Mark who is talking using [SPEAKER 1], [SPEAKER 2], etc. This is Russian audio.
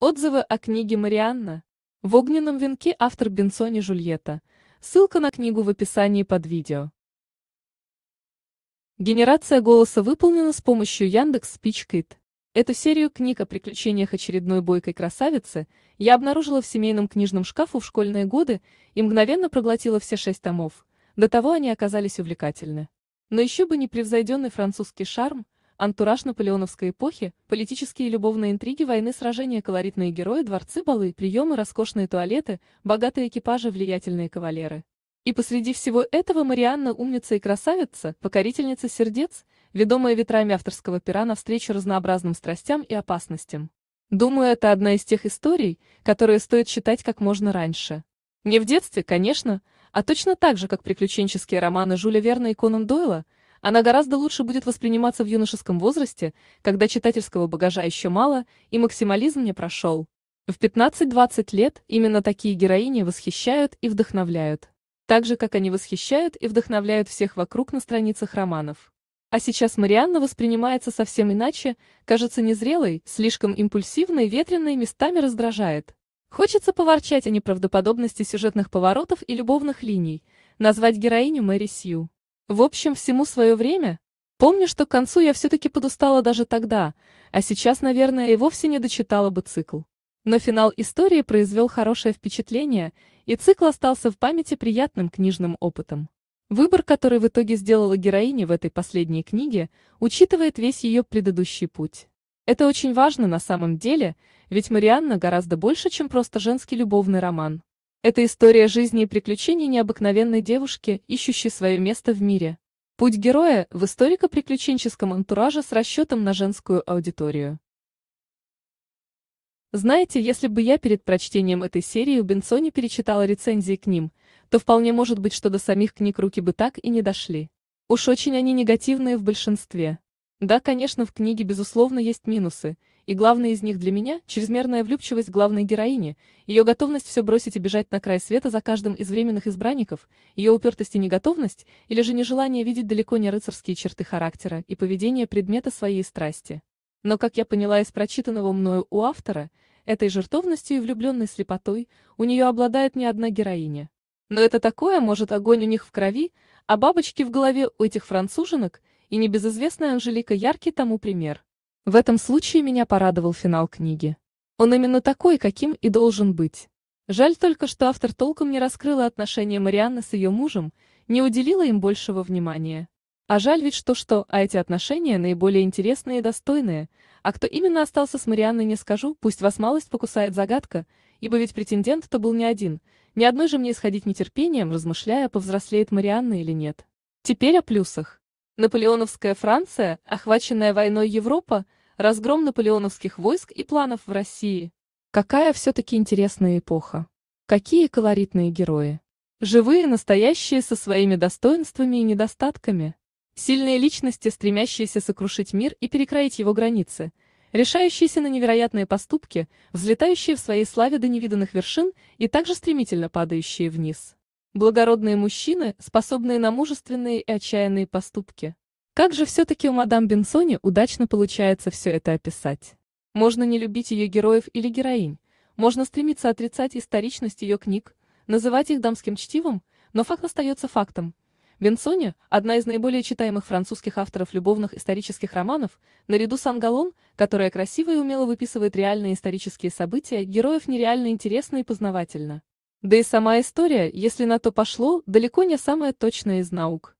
[SPEAKER 1] Отзывы о книге Марианна. В огненном венке автор Бенсони Жульетта. Ссылка на книгу в описании под видео. Генерация голоса выполнена с помощью Яндекс Спичкит. Эту серию книг о приключениях очередной бойкой красавицы я обнаружила в семейном книжном шкафу в школьные годы и мгновенно проглотила все шесть томов. До того они оказались увлекательны. Но еще бы непревзойденный французский шарм – Антураж наполеоновской эпохи, политические и любовные интриги войны, сражения, колоритные герои, дворцы, балы, приемы, роскошные туалеты, богатые экипажи, влиятельные кавалеры. И посреди всего этого Марианна умница и красавица, покорительница сердец, ведомая ветрами авторского пера навстречу разнообразным страстям и опасностям. Думаю, это одна из тех историй, которые стоит читать как можно раньше. Не в детстве, конечно, а точно так же, как приключенческие романы Жюля Верна и Конан Дойла – она гораздо лучше будет восприниматься в юношеском возрасте, когда читательского багажа еще мало, и максимализм не прошел. В 15-20 лет именно такие героини восхищают и вдохновляют. Так же, как они восхищают и вдохновляют всех вокруг на страницах романов. А сейчас Марианна воспринимается совсем иначе, кажется незрелой, слишком импульсивной, ветреной, местами раздражает. Хочется поворчать о неправдоподобности сюжетных поворотов и любовных линий, назвать героиню Мэри Сью. В общем, всему свое время. Помню, что к концу я все-таки подустала даже тогда, а сейчас, наверное, и вовсе не дочитала бы цикл. Но финал истории произвел хорошее впечатление, и цикл остался в памяти приятным книжным опытом. Выбор, который в итоге сделала героиня в этой последней книге, учитывает весь ее предыдущий путь. Это очень важно на самом деле, ведь Марианна гораздо больше, чем просто женский любовный роман. Это история жизни и приключений необыкновенной девушки, ищущей свое место в мире. Путь героя в историко-приключенческом антураже с расчетом на женскую аудиторию. Знаете, если бы я перед прочтением этой серии у Бенсони перечитала рецензии к ним, то вполне может быть, что до самих книг руки бы так и не дошли. Уж очень они негативные в большинстве. Да, конечно, в книге, безусловно, есть минусы, и главный из них для меня – чрезмерная влюбчивость главной героини, ее готовность все бросить и бежать на край света за каждым из временных избранников, ее упертость и неготовность, или же нежелание видеть далеко не рыцарские черты характера и поведение предмета своей страсти. Но, как я поняла из прочитанного мною у автора, этой жертовностью и влюбленной слепотой у нее обладает не одна героиня. Но это такое, может, огонь у них в крови, а бабочки в голове у этих француженок, и небезызвестная Анжелика яркий тому пример. В этом случае меня порадовал финал книги. Он именно такой, каким и должен быть. Жаль только, что автор толком не раскрыла отношения Марианны с ее мужем, не уделила им большего внимания. А жаль ведь что-что, а эти отношения наиболее интересные и достойные. А кто именно остался с Марианной, не скажу, пусть вас малость покусает загадка, ибо ведь претендент-то был не один. Ни одной же мне исходить нетерпением, размышляя, повзрослеет Марианна или нет. Теперь о плюсах. Наполеоновская Франция, охваченная войной Европа, разгром наполеоновских войск и планов в России. Какая все-таки интересная эпоха. Какие колоритные герои. Живые, настоящие, со своими достоинствами и недостатками. Сильные личности, стремящиеся сокрушить мир и перекроить его границы, решающиеся на невероятные поступки, взлетающие в своей славе до невиданных вершин и также стремительно падающие вниз благородные мужчины, способные на мужественные и отчаянные поступки. Как же все-таки у мадам Бенсони удачно получается все это описать? Можно не любить ее героев или героинь, можно стремиться отрицать историчность ее книг, называть их дамским чтивом, но факт остается фактом. Бенсони – одна из наиболее читаемых французских авторов любовных исторических романов, наряду с Ангалон, которая красиво и умело выписывает реальные исторические события, героев нереально интересно и познавательно. Да и сама история, если на то пошло, далеко не самая точная из наук.